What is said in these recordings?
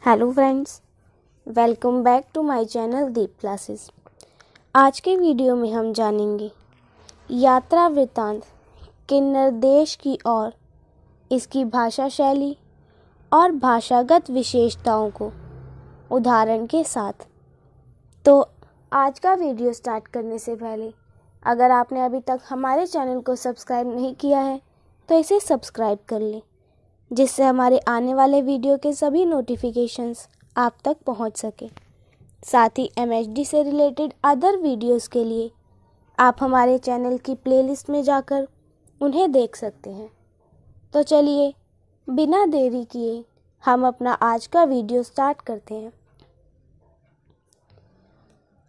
hello friends welcome back to my channel Deep classes आज के video में हम जानेंगे यात्रा वृत्तांत के निर्देश की ओर इसकी भाषा शैली और भाषागत विशेषताओं को उदाहरण के साथ तो आज का वीडियो स्टार्ट करने से पहले अगर आपने अभी तक हमारे चैनल को सब्सक्राइब नहीं किया है तो इसे सब्सक्राइब कर लें जिससे हमारे आने वाले वीडियो के सभी नोटिफिकेशंस आप तक पहुंच सके साथ ही एम से रिलेटेड अदर वीडियोस के लिए आप हमारे चैनल की प्लेलिस्ट में जाकर उन्हें देख सकते हैं तो चलिए बिना देरी किए हम अपना आज का वीडियो स्टार्ट करते हैं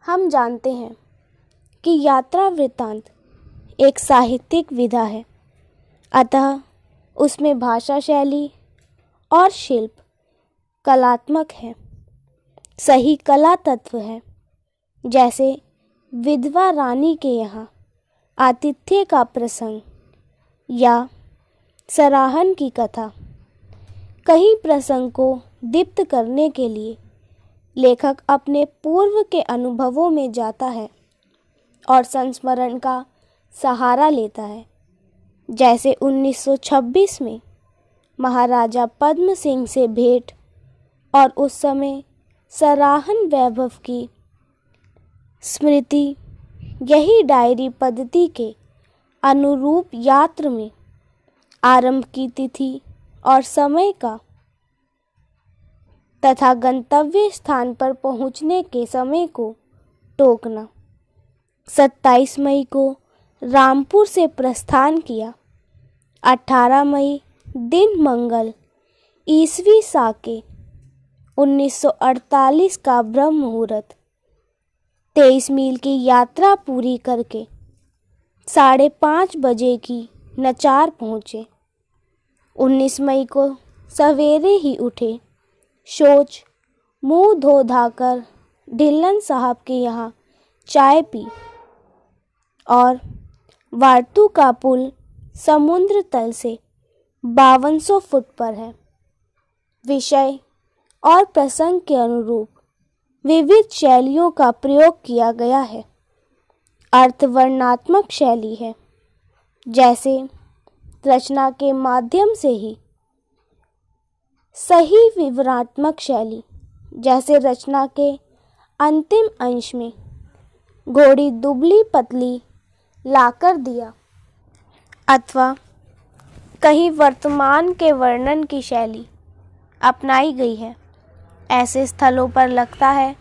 हम जानते हैं कि यात्रा वृत्तांत एक साहित्यिक विधा है अतः उसमें भाषा शैली और शिल्प कलात्मक है सही कला तत्व है जैसे विधवा रानी के यहाँ आतिथ्य का प्रसंग या सराहन की कथा कई प्रसंग को दीप्त करने के लिए लेखक अपने पूर्व के अनुभवों में जाता है और संस्मरण का सहारा लेता है जैसे 1926 में महाराजा पद्म सिंह से भेंट और उस समय सराहन वैभव की स्मृति यही डायरी पद्धति के अनुरूप यात्र में आरंभ की तिथि और समय का तथा गंतव्य स्थान पर पहुंचने के समय को टोकना सत्ताईस मई को रामपुर से प्रस्थान किया अठारह मई दिन मंगल ईसवी साके 1948 का ब्रह्म मुहूर्त तेईस मील की यात्रा पूरी करके साढ़े पाँच बजे की नचार पहुँचे 19 मई को सवेरे ही उठे शोच मुंह धो धाकर ढिल्लन साहब के यहाँ चाय पी और वार्तू का पुल समुद्र तल से बावन सौ फुट पर है विषय और प्रसंग के अनुरूप विविध शैलियों का प्रयोग किया गया है अर्थवर्णात्मक शैली है जैसे रचना के माध्यम से ही सही विवरणात्मक शैली जैसे रचना के अंतिम अंश में घोड़ी दुबली पतली लाकर दिया अथवा कहीं वर्तमान के वर्णन की शैली अपनाई गई है ऐसे स्थलों पर लगता है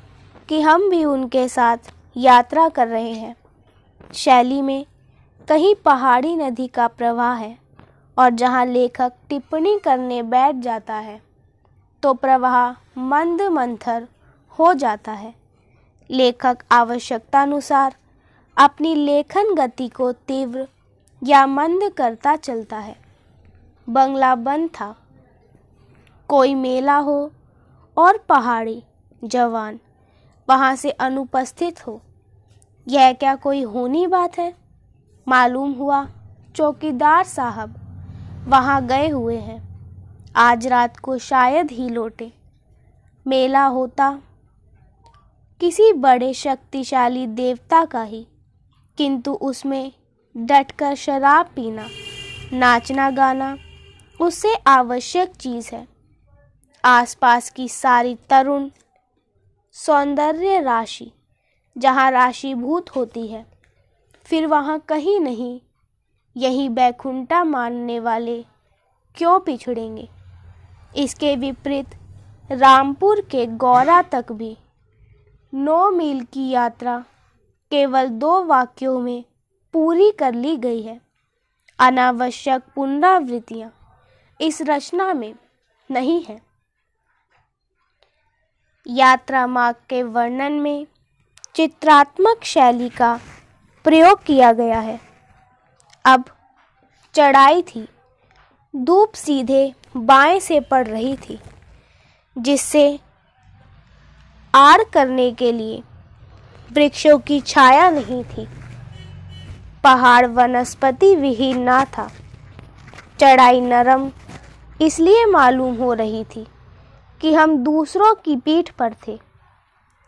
कि हम भी उनके साथ यात्रा कर रहे हैं शैली में कहीं पहाड़ी नदी का प्रवाह है और जहाँ लेखक टिप्पणी करने बैठ जाता है तो प्रवाह मंद मंथर हो जाता है लेखक आवश्यकतानुसार अपनी लेखन गति को तीव्र या मंद करता चलता है बंगला बंद था कोई मेला हो और पहाड़ी जवान वहाँ से अनुपस्थित हो यह क्या कोई होनी बात है मालूम हुआ चौकीदार साहब वहाँ गए हुए हैं आज रात को शायद ही लौटे मेला होता किसी बड़े शक्तिशाली देवता का ही किंतु उसमें डट कर शराब पीना नाचना गाना उससे आवश्यक चीज़ है आसपास की सारी तरुण सौंदर्य राशि जहाँ राशिभूत होती है फिर वहाँ कहीं नहीं यही बैकुंठा मानने वाले क्यों पिछड़ेंगे इसके विपरीत रामपुर के गौरा तक भी नौ मील की यात्रा केवल दो वाक्यों में पूरी कर ली गई है अनावश्यक पुनरावृत्तियां इस रचना में नहीं है यात्रा मार्ग के वर्णन में चित्रात्मक शैली का प्रयोग किया गया है अब चढ़ाई थी धूप सीधे बाएं से पड़ रही थी जिससे आड़ करने के लिए वृक्षों की छाया नहीं थी पहाड़ वनस्पति विहीन ना था चढ़ाई नरम इसलिए मालूम हो रही थी कि हम दूसरों की पीठ पर थे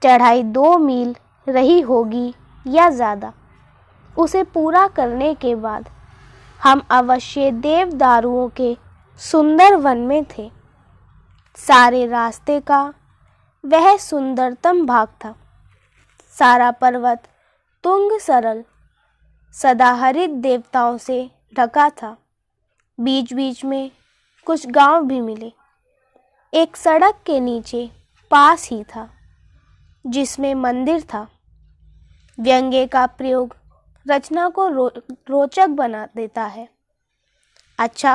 चढ़ाई दो मील रही होगी या ज़्यादा उसे पूरा करने के बाद हम अवश्य देवदारुओं के सुंदर वन में थे सारे रास्ते का वह सुंदरतम भाग था सारा पर्वत तुंग सरल सदाहरित हरित देवताओं से ढका था बीच बीच में कुछ गांव भी मिले एक सड़क के नीचे पास ही था जिसमें मंदिर था व्यंग्य का प्रयोग रचना को रो, रोचक बना देता है अच्छा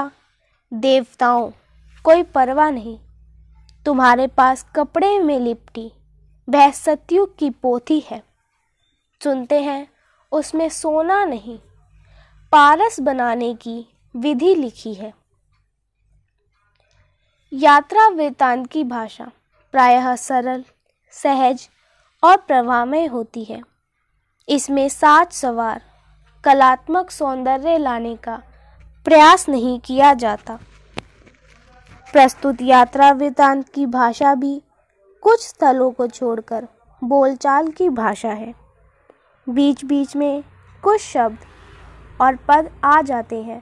देवताओं कोई परवाह नहीं तुम्हारे पास कपड़े में लिपटी वह सत्यु की पोथी है सुनते हैं उसमें सोना नहीं पारस बनाने की विधि लिखी है यात्रा वृतांत की भाषा प्रायः सरल सहज और प्रवाहमय होती है इसमें साज सवार कलात्मक सौंदर्य लाने का प्रयास नहीं किया जाता प्रस्तुत यात्रा वृतांत की भाषा भी कुछ स्थलों को छोड़कर बोलचाल की भाषा है बीच बीच में कुछ शब्द और पद आ जाते हैं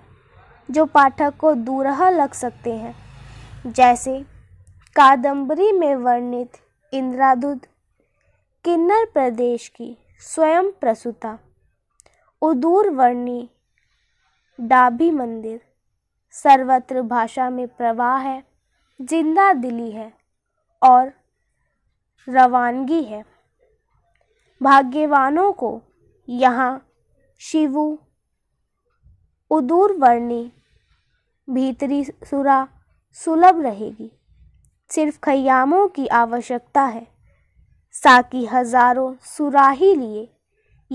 जो पाठक को दूरह लग सकते हैं जैसे कादंबरी में वर्णित इंद्रादुत किन्नर प्रदेश की स्वयं प्रसुता उदूर वर्णी डाबी मंदिर सर्वत्र भाषा में प्रवाह है जिंदा दिली है और रवानगी है भाग्यवानों को यहाँ शिवु उदूर वर्णी भीतरी सुरा सुलभ रहेगी सिर्फ खयामों की आवश्यकता है साकी हजारों सुराही लिए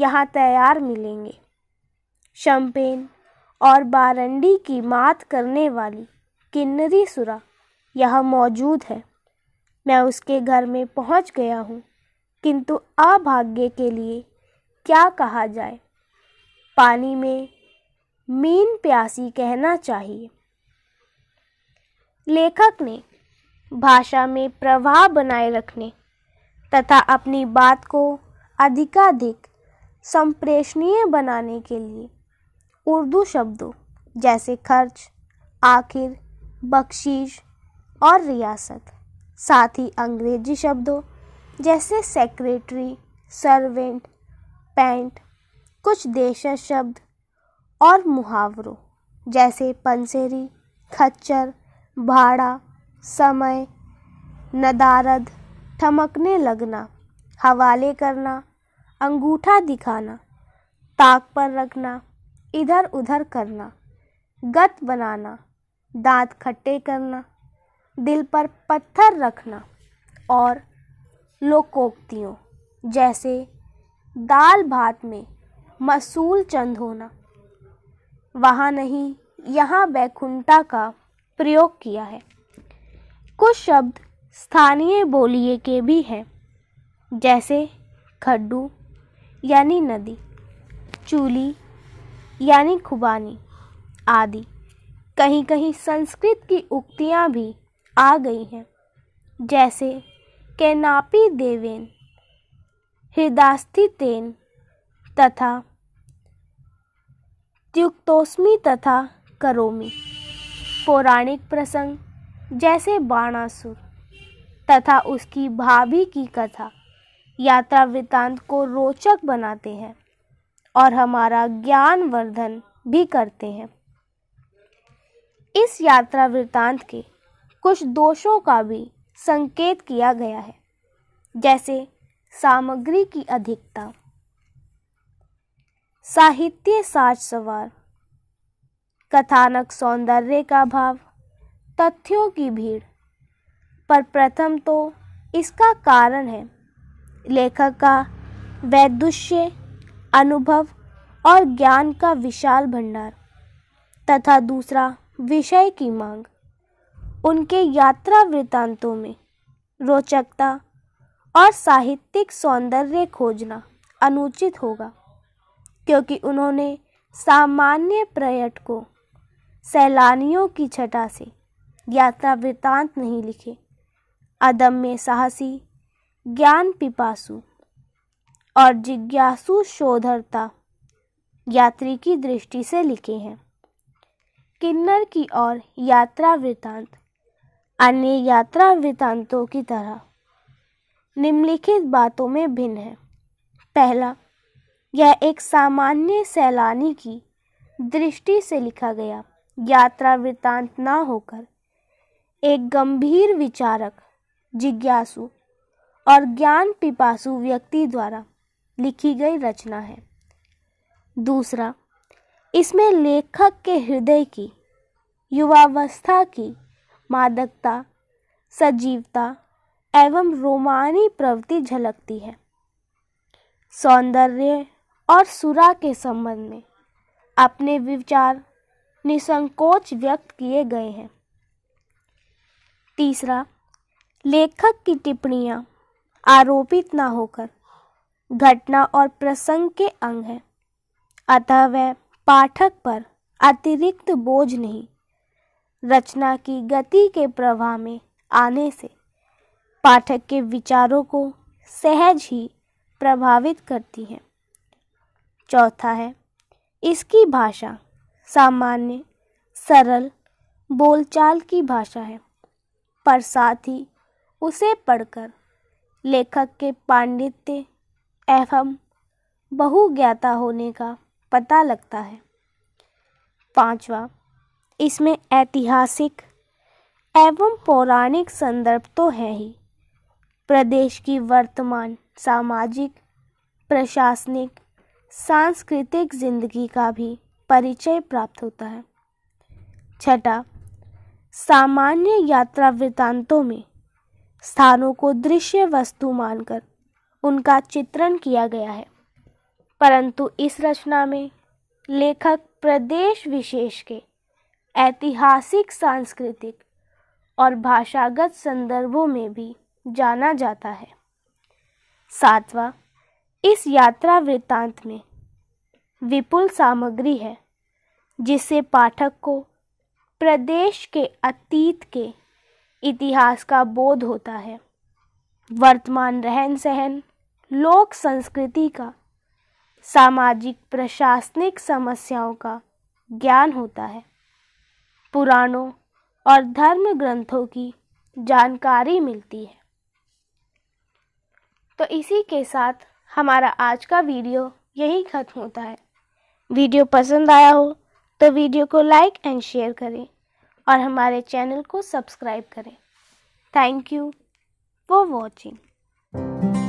यहाँ तैयार मिलेंगे शंपेन और बारंडी की मात करने वाली किन्नरी सुरा यह मौजूद है मैं उसके घर में पहुंच गया हूँ किंतु अभाग्य के लिए क्या कहा जाए पानी में मीन प्यासी कहना चाहिए लेखक ने भाषा में प्रवाह बनाए रखने तथा अपनी बात को अधिकाधिक संप्रेषणीय बनाने के लिए उर्दू शब्दों जैसे खर्च आखिर बख्शीश और रियासत साथ ही अंग्रेजी शब्दों जैसे सेक्रेटरी सर्वेंट पैंट कुछ देश शब्द और मुहावरों जैसे पंसेरी खच्चर भाड़ा समय नदारद ठमकने लगना हवाले करना अंगूठा दिखाना ताक पर रखना इधर उधर करना गत बनाना दांत खट्टे करना दिल पर पत्थर रखना और लोकोक्तियों जैसे दाल भात में मसूल चंद होना वहाँ नहीं यहाँ बैकुंठा का प्रयोग किया है कुछ शब्द स्थानीय बोलिए के भी हैं जैसे खड्डू यानी नदी चूली यानी खुबानी आदि कहीं कहीं संस्कृत की उक्तियाँ भी आ गई हैं जैसे कैनापी देवेन हृदास्थी तेन तथा त्युक्तोस्मी तथा करोमी पौराणिक प्रसंग जैसे बाणासुर तथा उसकी भाभी की कथा यात्रा वृतांत को रोचक बनाते हैं और हमारा ज्ञान वर्धन भी करते हैं इस यात्रा वृतांत के कुछ दोषों का भी संकेत किया गया है जैसे सामग्री की अधिकता साहित्य साज सवार कथानक सौंदर्य का भाव तथ्यों की भीड़ पर प्रथम तो इसका कारण है लेखक का वैदुष्य अनुभव और ज्ञान का विशाल भंडार तथा दूसरा विषय की मांग उनके यात्रा वृत्तांतों में रोचकता और साहित्यिक सौंदर्य खोजना अनुचित होगा क्योंकि उन्होंने सामान्य पर्यटकों सैलानियों की छटा से यात्रा वृत्तांत नहीं लिखे अदम्य साहसी ज्ञान पिपासु और जिज्ञासु शोधरता यात्री की दृष्टि से लिखे हैं किन्नर की ओर यात्रा वृत्तांत अन्य यात्रा वृतांतों की तरह निम्नलिखित बातों में भिन्न है पहला यह एक सामान्य सैलानी की दृष्टि से लिखा गया यात्रा वृतांत ना होकर एक गंभीर विचारक जिज्ञासु और ज्ञान पिपासु व्यक्ति द्वारा लिखी गई रचना है दूसरा इसमें लेखक के हृदय की युवावस्था की मादकता सजीवता एवं रोमानी प्रवृत्ति झलकती है सौंदर्य और सुरा के संबंध में अपने विचार निसंकोच व्यक्त किए गए हैं तीसरा लेखक की टिप्पणियां आरोपित ना होकर घटना और प्रसंग के अंग हैं अतः वह पाठक पर अतिरिक्त बोझ नहीं रचना की गति के प्रवाह में आने से पाठक के विचारों को सहज ही प्रभावित करती हैं चौथा है इसकी भाषा सामान्य सरल बोलचाल की भाषा है पर साथ ही उसे पढ़कर लेखक के पांडित्य एवं बहुज्ञाता होने का पता लगता है पांचवा इसमें ऐतिहासिक एवं पौराणिक संदर्भ तो है ही प्रदेश की वर्तमान सामाजिक प्रशासनिक सांस्कृतिक जिंदगी का भी परिचय प्राप्त होता है छठा सामान्य यात्रा वृत्तांतों में स्थानों को दृश्य वस्तु मानकर उनका चित्रण किया गया है परंतु इस रचना में लेखक प्रदेश विशेष के ऐतिहासिक सांस्कृतिक और भाषागत संदर्भों में भी जाना जाता है सातवां इस यात्रा वृत्तांत में विपुल सामग्री है जिससे पाठक को प्रदेश के अतीत के इतिहास का बोध होता है वर्तमान रहन सहन लोक संस्कृति का सामाजिक प्रशासनिक समस्याओं का ज्ञान होता है पुराणों और धर्म ग्रंथों की जानकारी मिलती है तो इसी के साथ हमारा आज का वीडियो यही ख़त्म होता है वीडियो पसंद आया हो तो वीडियो को लाइक एंड शेयर करें और हमारे चैनल को सब्सक्राइब करें थैंक यू फॉर वॉचिंग